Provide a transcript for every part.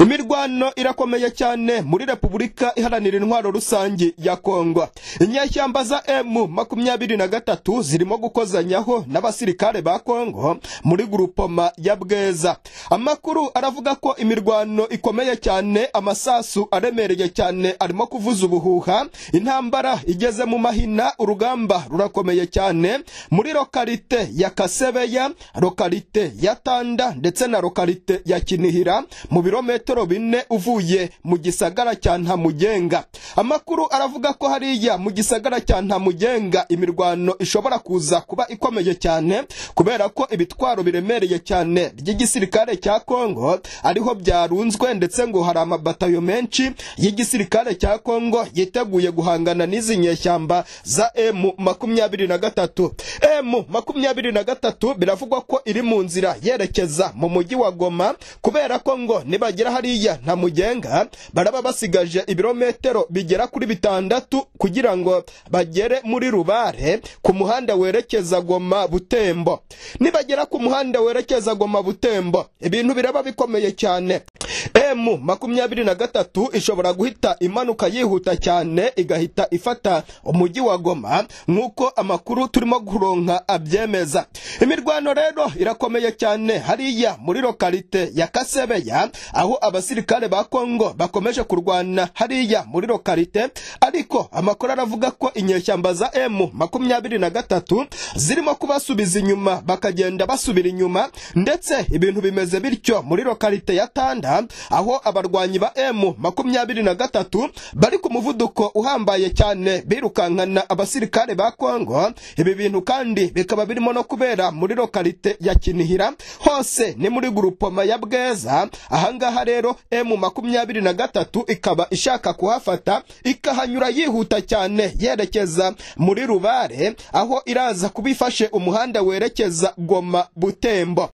imirwano irakomeye cyane muri repubulika iharanira intwaro rusange ya kongo inyeshyamba za emu makumyabiri na gatatu zirimo gukozanyaho n'abasirikare ba kongo muri gurupoma ya bweza amakuru aravuga ko imirwano ikomeye cyane amasasu aremereye cyane arimo kuvuza ubuhuha intambara igeze mu mahina urugamba rurakomeye cyane muri lokalite ya kasebeya lokalite ya tanda ndetse na lokalite ya kinihira mu birometero ibirometero bine uvuye mu gisagara cya ntamugenga amakuru aravuga ko hariya mu gisagara cya ntamugenga imirwano ishobora kuza kuba ikomeye cyane kubera ko ibitwaro biremereye cyane by'igisirikare cya kongo ariho byarunzwe ndetse ngo hari amabatayo menshi y'igisirikare cya kongo yiteguye guhangana n'izi nyeshyamba za emu makumyabiri na gatatu emu makumyabiri na gatatu biravugwa ko iri mu nzira yerekeza mu mujyi wa goma kubera ko ngo nibagera hariya na mugenga baraba basigaje ibirometero bigera kuri bitandatu kugira ngo bagere muri rubare ku muhanda werekeza goma butembo nibagera ku muhanda werekeza goma butembo ibintu biraba bikomeye cyane emu makumyabiri na gatatu ishobora guhita imanuka yihuta cyane igahita ifata umujyi wa goma nk'uko amakuru turimo kuronka abyemeza imirwano rero irakomeye cyane hariya muri lokalite ya kasebeya aho abasirikare ba kongo bakomeje kurwana hariya muri lokalite ariko amakuru aravuga ko inyeshyamba za emu makumyabiri na gatatu zirimo kubasubiza inyuma bakagenda basubira inyuma ndetse ibintu bimeze bityo muri lokalite ya tanda aho abarwanyi ba M makumyabiri na gatatu bari ku muvuduko uhambaye cyane birukankana abasirikare ba Kongo ibi bintu kandi bikaba birimo no kubera muri lokalite ya Kinihira hose ni muri Gurupoma ya Bweza ahangaha rero M makumyabiri na gatatu ikaba ishaka kuhafata ikahanyura yihuta cyane yerekeza muri Rubare aho iraza kubifashe umuhanda werekeza Goma Butembo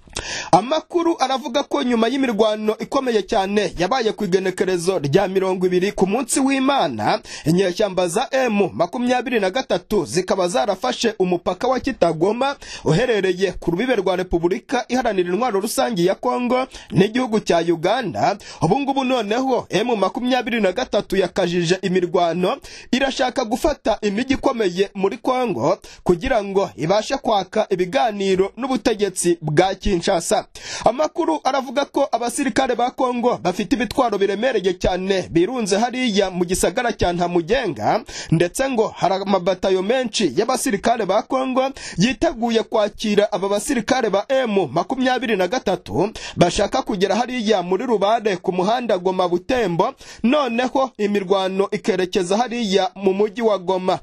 amakuru aravuga ko nyuma y'imirwano ikomeye cyane yabaye ku igenekerezo rya mirongo ibiri ku munsi w'imana inyeshyamba za emu makumyabiri na gatatu zikaba zarafashe umupaka wa kitagoma uherereye ku rubibe rwa repubulika iharanira intwaro rusange ya kongo n'igihugu cya uganda ubungubu ngubu noneho emu makumyabiri na gatatu yakajije imirwano irashaka gufata imijyi ikomeye muri kongo kugira ngo ibashe kwaka ibiganiro n'ubutegetsi bwa kinshasa Kinshasa amakuru aravuga ko abasirikare ba Kongo bafite ibitwaro biremereye cyane birunze hariya mu gisagara cya Ntamugenga ndetse ngo hari amabatayo menshi y'abasirikare ba Kongo yiteguye kwakira aba basirikare ba emu makumyabiri na gatatu bashaka kugera hariya muri rubade ku muhanda Goma Butembo noneho imirwano ikerekeza hariya mu mujyi wa Goma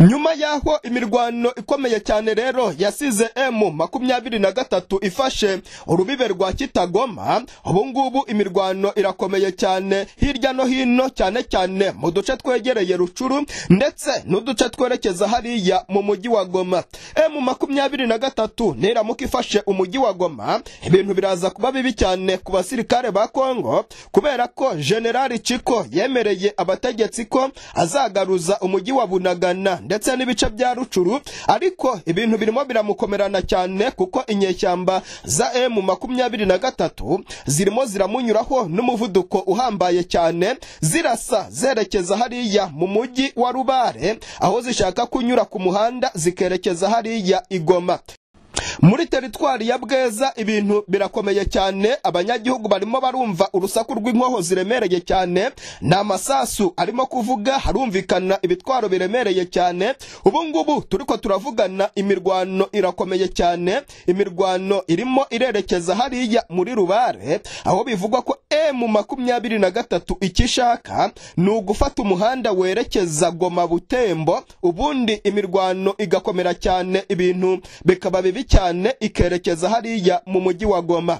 nyuma y'aho imirwano ikomeye cyane rero yasize emu makumyabiri na gatatu ifashe urubibe rwa kitagoma ubu ngubu imirwano irakomeye cyane hirya no hino cyane cyane mu duce twegereye rucuru ndetse n'uduce twerekeza hariya mu mujyi wa goma emu makumyabiri na gatatu niramuka ifashe umujyi wa goma ibintu biraza kuba bibi cyane ku basirikare ba kongo kubera ko generali ciko yemereye abategetsi ko azagaruza umujyi wa bunagana ndetse n'ibice bya rucuru ariko ibintu birimo biramukomerana cyane kuko inyeshyamba za emu makumyabiri na gatatu zirimo ziramunyuraho n'umuvuduko uhambaye cyane zirasa zerekeza hariya mu mujyi wa rubare aho zishaka kunyura ku muhanda zikerekeza hariya igoma muri teritwari ya bweza ibintu birakomeye cyane abanyagihugu barimo barumva urusaku rw'inkoho ziremereye cyane ni amasasu arimo kuvuga harumvikana ibitwaro biremereye cyane ubungubu ngubu turi ko turavugana imirwano irakomeye cyane imirwano irimo irerekeza hariya muri rubare aho bivugwa ko emu makumyabiri na gatatu icyo ishaka ni ugufata umuhanda werekeza goma butembo ubundi imirwano igakomera cyane ibintu bikaba bibi cyane cyane ikerekeza hariya mu mujyi wa Goma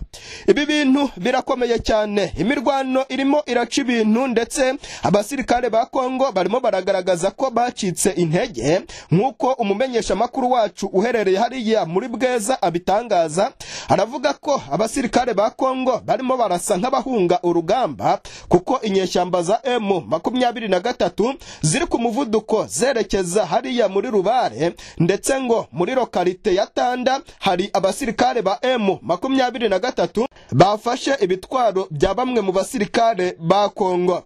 ibi bintu birakomeye cyane imirwano irimo iraca ibintu ndetse abasirikare ba Kongo barimo baragaragaza ko bacitse intege nk'uko umumenyeshamakuru wacu uherereye hariya muri Bweza abitangaza aravuga ko abasirikare ba Kongo barimo barasa nk'abahunga urugamba kuko inyeshyamba za M makumyabiri na gatatu ziri ku muvuduko zerekeza hariya muri Rubare ndetse ngo muri lokalite ya Tanda hari abasirikare ba M makumyabiri na gatatu bafashe ibitwaro bya bamwe mu basirikare ba Kongo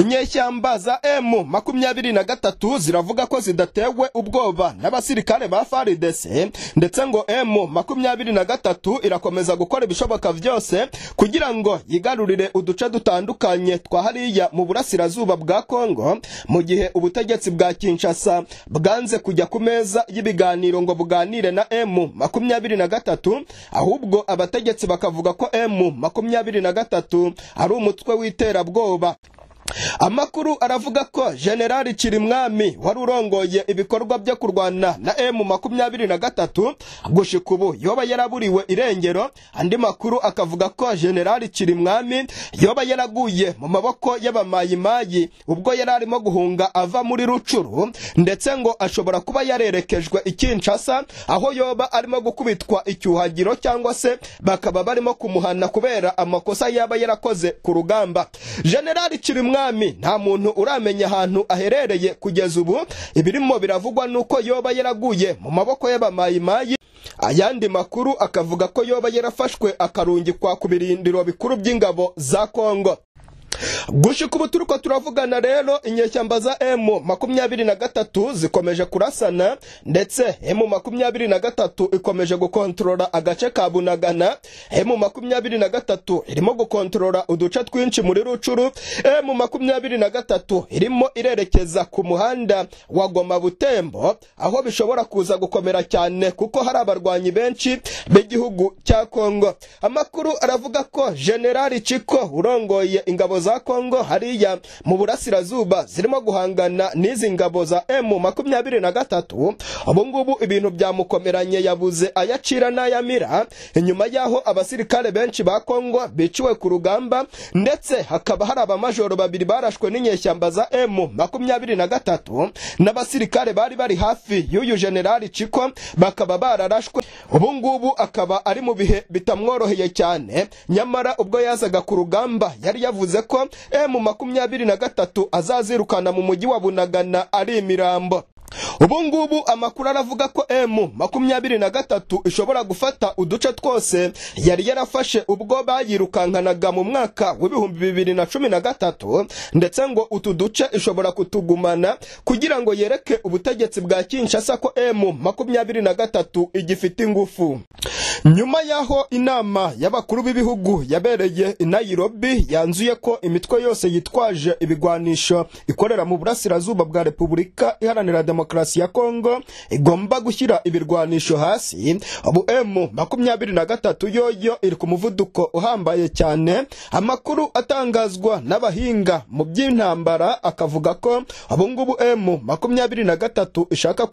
inyeshyamba za emu makumyabiri na gatatu ziravuga ko zidatewe ubwoba n'abasirikare ba faridese ndetse ngo emu makumyabiri na gatatu irakomeza gukora ibishoboka byose kugira ngo yigarurire uduce dutandukanye twa hariya mu burasirazuba bwa kongo mu gihe ubutegetsi bwa kinshasa bwanze kujya ku meza y'ibiganiro ngo buganire na emu makumyabiri na gatatu ahubwo abategetsi bakavuga ko emu makumyabiri na gatatu ari umutwe w'iterabwoba amakuru aravuga ko generali kirimwami wari urongoye ibikorwa byo kurwana na emu makumyabiri na gatatu gushika ubu yoba yaraburiwe irengero andi makuru akavuga ko generali kirimwami yoba yaraguye mu maboko y'abamayimayi ubwo yari arimo guhunga ava muri rucuru ndetse ngo ashobora kuba yarerekejwe i kinshasa aho yoba arimo gukubitwa icyuhagiro cyangwa se bakaba barimo kumuhana kubera amakosa yaba yarakoze ku rugamba generali kirimwami w'umwami nta muntu uramenya ahantu aherereye kugeza ubu ibirimo biravugwa nuko yoba yaraguye mu maboko y'abamayimayi ayandi makuru akavuga ko yoba yarafashwe akarungikwa ku birindiro bikuru by'ingabo za kongo gushyika ubu turavugana rero inyeshyamba za emu makumyabiri na gatatu zikomeje kurasana ndetse emu makumyabiri na gatatu ikomeje gukontorora agace ka bunagana emu makumyabiri na gatatu irimo gukontorora uduce twinshi muri rucuru emu makumyabiri na gatatu irimo irerekeza ku muhanda wa goma butembo aho bishobora kuza gukomera cyane kuko hari abarwanyi benshi b'igihugu cya kongo amakuru aravuga ko generali ciko urongoye ingabo za za Kongo hariya mu burasirazuba zirimo guhangana n'izi ngabo za M makumyabiri na gatatu ubungubu ibintu byamukomeranye yabuze ayacira n'ayamira inyuma y'aho abasirikare benshi ba Kongo biciwe ku rugamba ndetse hakaba hari abamajoro babiri barashwe n'inyeshyamba za M makumyabiri na gatatu n'abasirikare bari bari hafi y'uyu generali Chiko bakaba bararashwe ubu ngubu akaba ari mu bihe bitamworoheye cyane nyamara ubwo yazaga ku rugamba yari yavuze ko ko emu eh, makumyabiri na gatatu azazirukana mu mujyi wa bunagana ari imirambo ubungubu amakuru aravuga ko emu eh, makumyabiri na gatatu ishobora gufata uduce twose yari yarafashe ubwo bayirukankanaga mu mwaka w'ibihumbi bibiri na cumi na gatatu ndetse ngo utu duce ishobora kutugumana kugira ngo yereke ubutegetsi bwa kinshasa ko emu eh, makumyabiri na gatatu igifite ingufu nyuma y'aho inama y'abakuru b'ibihugu yabereye i Nairobi yanzuye ko imitwe yose yitwaje ibigwanisho ikorera mu burasirazuba bwa Repubulika Iharanira Demokarasi ya Kongo igomba gushyira ibirwanisho hasi ubu M makumyabiri na gatatu yoyo iri ku muvuduko uhambaye cyane amakuru atangazwa n'abahinga mu by'intambara akavuga ko ubu ngubu makumyabiri na gatatu ishaka